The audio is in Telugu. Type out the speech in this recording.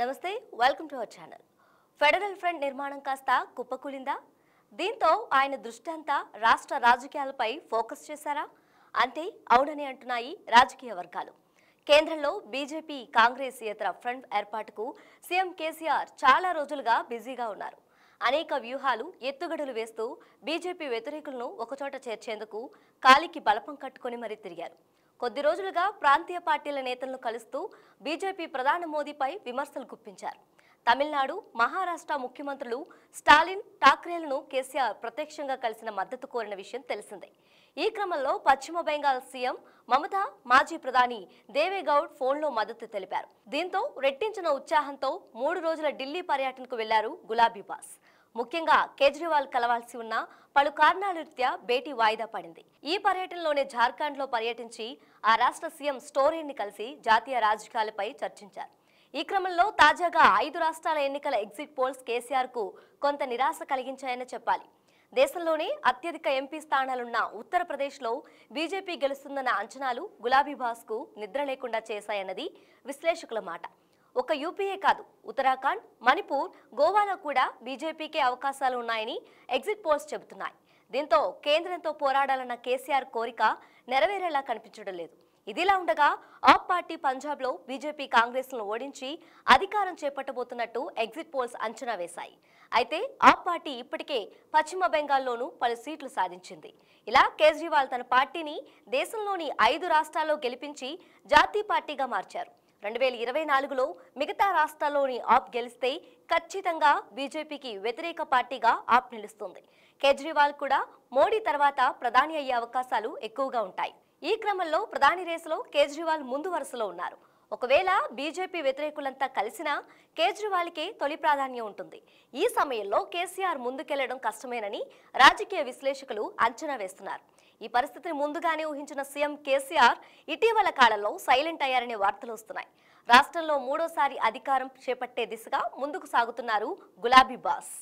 నమస్తే welcome to our channel federal front నిర్మాణం కాస్త కుప్పకూలిందా దీంతో ఆయన దృష్టి అంతా రాష్ట్ర రాజకీయాలపై ఫోకస్ చేశారా అంటే అవునని అంటున్నాయి రాజకీయ వర్గాలు కేంద్రంలో బీజేపీ కాంగ్రెస్ ఇతర ఫ్రంట్ ఏర్పాటుకు సీఎం కేసీఆర్ చాలా రోజులుగా బిజీగా ఉన్నారు అనేక వ్యూహాలు ఎత్తుగడలు వేస్తూ బీజేపీ వ్యతిరేకులను ఒకచోట చేర్చేందుకు కాలికి బలపం కట్టుకుని మరీ తిరిగారు కొద్ది రోజులుగా ప్రాంతీయ పార్టీల నేతలను కలుస్తూ బీజేపీ ప్రధాని మోదీపై విమర్శలు గుప్పించారు తమిళనాడు మహారాష్ట్ర ముఖ్యమంత్రులు స్టాలిన్ ఠాక్రేలను కేసీఆర్ ప్రత్యక్షంగా కలిసిన మద్దతు కోరిన విషయం తెలిసిందే ఈ క్రమంలో పశ్చిమ బెంగాల్ సీఎం మమతా మాజీ ప్రధాని దేవేగౌడ్ ఫోన్లో మద్దతు తెలిపారు దీంతో రెట్టించిన ఉత్సాహంతో మూడు రోజుల ఢిల్లీ పర్యటనకు వెళ్లారు గులాబీ బాస్ ముఖ్యంగా కేజ్రీవాల్ కలవాల్సి ఉన్న పలు కారణాల రీత్యా భేటీ వాయిదా పడింది ఈ పర్యటనలోనే జార్ఖండ్ లో పర్యటించి ఆ రాష్ట్ర సీఎం స్టోరీని కలిసి జాతీయ రాజకీయాలపై చర్చించారు ఈ క్రమంలో తాజాగా ఐదు రాష్ట్రాల ఎన్నికల ఎగ్జిట్ పోల్స్ కేసీఆర్ కు కొంత నిరాశ కలిగించాయని చెప్పాలి దేశంలోనే అత్యధిక ఎంపీ స్థానాలున్న ఉత్తరప్రదేశ్లో బీజేపీ గెలుస్తుందన్న అంచనాలు గులాబీ బాస్కు నిద్ర లేకుండా చేశాయన్నది విశ్లేషకుల మాట ఒక యూపీఏ కాదు ఉత్తరాఖండ్ మణిపూర్ గోవాలో కూడా బీజేపీకే అవకాశాలు ఉన్నాయని ఎగ్జిట్ పోల్స్ చెబుతున్నాయి దీంతో కేంద్రంతో పోరాడాలన్న కేసీఆర్ కోరిక నెరవేరేలా కనిపించడం లేదు ఇదిలా ఉండగా ఆప్ పార్టీ పంజాబ్లో బీజేపీ ను ఓడించి అధికారం చేపట్టబోతున్నట్టు ఎగ్జిట్ పోల్స్ అంచనా వేశాయి అయితే ఆప్ పార్టీ ఇప్పటికే పశ్చిమ బెంగాల్లోనూ పలు సీట్లు సాధించింది ఇలా కేజ్రీవాల్ తన పార్టీని దేశంలోని ఐదు రాష్ట్రాల్లో గెలిపించి జాతీయ పార్టీగా మార్చారు రెండు వేల ఇరవై నాలుగులో మిగతా రాష్ట్రాల్లోని ఆప్ గెలిస్తే ఖచ్చితంగా బీజేపీకి వ్యతిరేక పార్టీగా ఆప్ నిలుస్తుంది కేజ్రీవాల్ కూడా మోడీ తర్వాత ప్రధాని అయ్యే అవకాశాలు ఎక్కువగా ఉంటాయి ఈ క్రమంలో ప్రధాని రేసులో కేజ్రీవాల్ ముందు వరుసలో ఉన్నారు ఒకవేళ బీజేపీ వ్యతిరేకులంతా కలిసినా కేజ్రీవాల్కి తొలి ప్రాధాన్యం ఉంటుంది ఈ సమయంలో కేసీఆర్ ముందుకెళ్లడం కష్టమేనని రాజకీయ విశ్లేషకులు అంచనా వేస్తున్నారు ఈ పరిస్థితిని ముందుగానే ఊహించిన సీఎం కేసీఆర్ ఇటీవల కాలంలో సైలెంట్ అయ్యారనే వార్తలు వస్తున్నాయి రాష్ట్రంలో మూడోసారి అధికారం చేపట్టే దిశగా ముందుకు సాగుతున్నారు గులాబీ బాస్